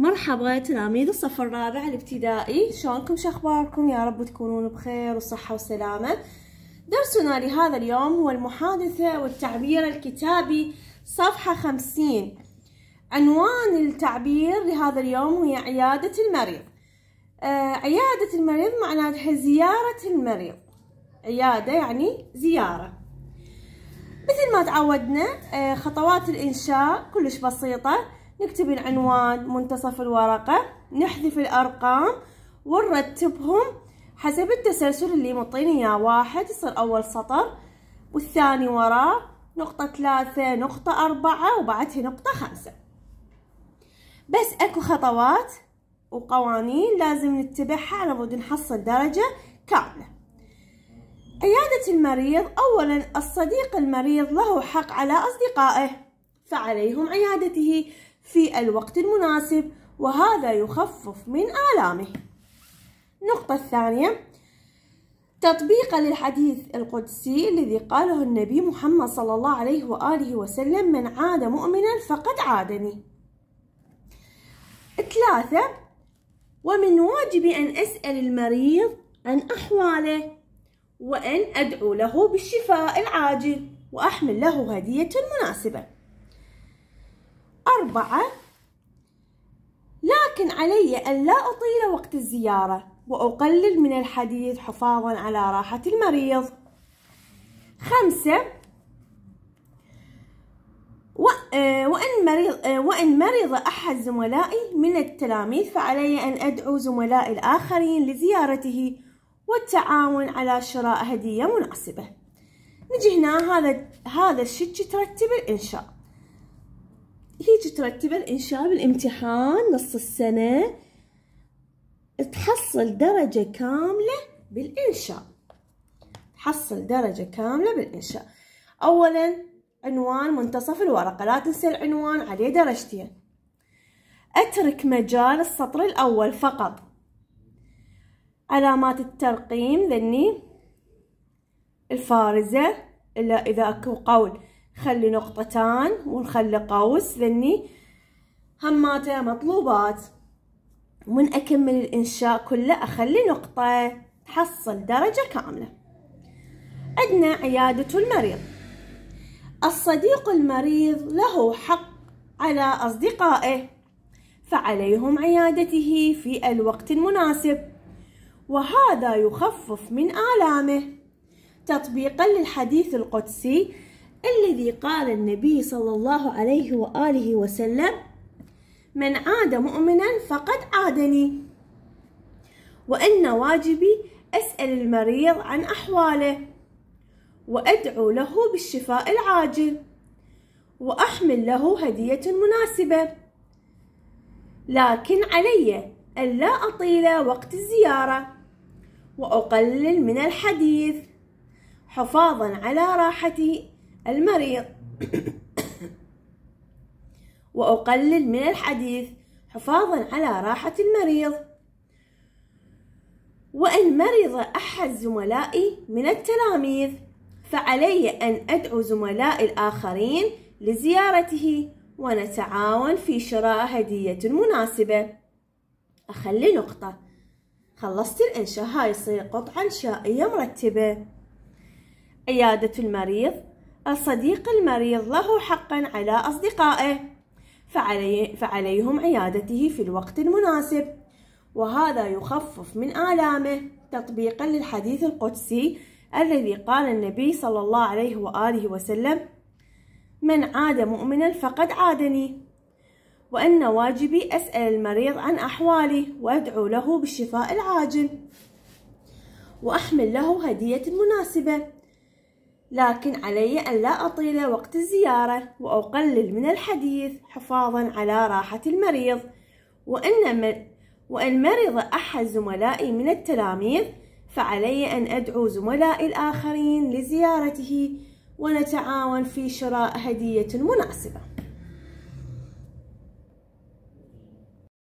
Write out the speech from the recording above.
مرحبا تلاميذ الصف الرابع الابتدائي شلونكم شخباركم يا رب تكونون بخير وصحة وسلامة درسنا لهذا اليوم هو المحادثة والتعبير الكتابي صفحة خمسين عنوان التعبير لهذا اليوم هي عيادة المريض آه عيادة المريض معناتها زيارة المريض عيادة يعني زيارة مثل ما تعودنا آه خطوات الإنشاء كلش بسيطة نكتب العنوان منتصف الورقة نحذف الأرقام ونرتبهم حسب التسلسل اللي مطيني اياه واحد يصير أول سطر والثاني وراه نقطة ثلاثة نقطة أربعة وبعدها نقطة خمسة بس أكو خطوات وقوانين لازم نتبعها على مود نحصل درجة كاملة عيادة المريض أولا الصديق المريض له حق على أصدقائه فعليهم عيادته في الوقت المناسب وهذا يخفف من آلامه النقطة الثانية تطبيقا للحديث القدسي الذي قاله النبي محمد صلى الله عليه وآله وسلم من عاد مؤمنا فقد عادني ثلاثة ومن واجبي أن أسأل المريض عن أحواله وأن أدعو له بالشفاء العاجل وأحمل له هدية مناسبة أربعة لكن علي أن لا أطيل وقت الزيارة وأقلل من الحديث حفاظا على راحة المريض خمسة آه، وإن مريض آه، وإن مرض أحد زملائي من التلاميذ فعلي أن أدعو زملائي الآخرين لزيارته والتعاون على شراء هدية مناسبة نجي هنا هذا هذا الشيء ترتب الإنشاء هيج ترتب الإنشاء بالامتحان نص السنة تحصل درجة كاملة بالإنشاء تحصل درجة كاملة بالإنشاء أولا عنوان منتصف الورقة لا تنسى العنوان عليه درجتين أترك مجال السطر الأول فقط علامات الترقيم ذني الفارزة إلا إذا أكو قول خلي نقطتان ونخلي قوس لاني هماته مطلوبات ومن اكمل الانشاء كله اخلي نقطة تحصل درجة كاملة عندنا عيادة المريض الصديق المريض له حق على أصدقائه فعليهم عيادته في الوقت المناسب وهذا يخفف من آلامه تطبيقا للحديث القدسي الذي قال النبي صلى الله عليه وآله وسلم من عاد مؤمنا فقد عادني وأن واجبي أسأل المريض عن أحواله وأدعو له بالشفاء العاجل وأحمل له هدية مناسبة لكن علي ألا أطيل وقت الزيارة وأقلل من الحديث حفاظا على راحتي المريض وأقلل من الحديث حفاظا على راحة المريض وإن مرض أحد زملائي من التلاميذ فعلي أن أدعو زملائي الآخرين لزيارته ونتعاون في شراء هدية مناسبة أخلي نقطة خلصت الإنشاء هاي يصير قطعة إنشائية مرتبة عيادة المريض الصديق المريض له حقا على أصدقائه فعلي فعليهم عيادته في الوقت المناسب وهذا يخفف من آلامه تطبيقا للحديث القدسي الذي قال النبي صلى الله عليه وآله وسلم من عاد مؤمنا فقد عادني وأن واجبي أسأل المريض عن أحوالي وأدعو له بالشفاء العاجل وأحمل له هدية مناسبة لكن علي أن لا أطيل وقت الزيارة وأقلل من الحديث حفاظا على راحة المريض وإن, وإن مرض أحد زملائي من التلاميذ فعلي أن أدعو زملائي الآخرين لزيارته ونتعاون في شراء هدية مناسبة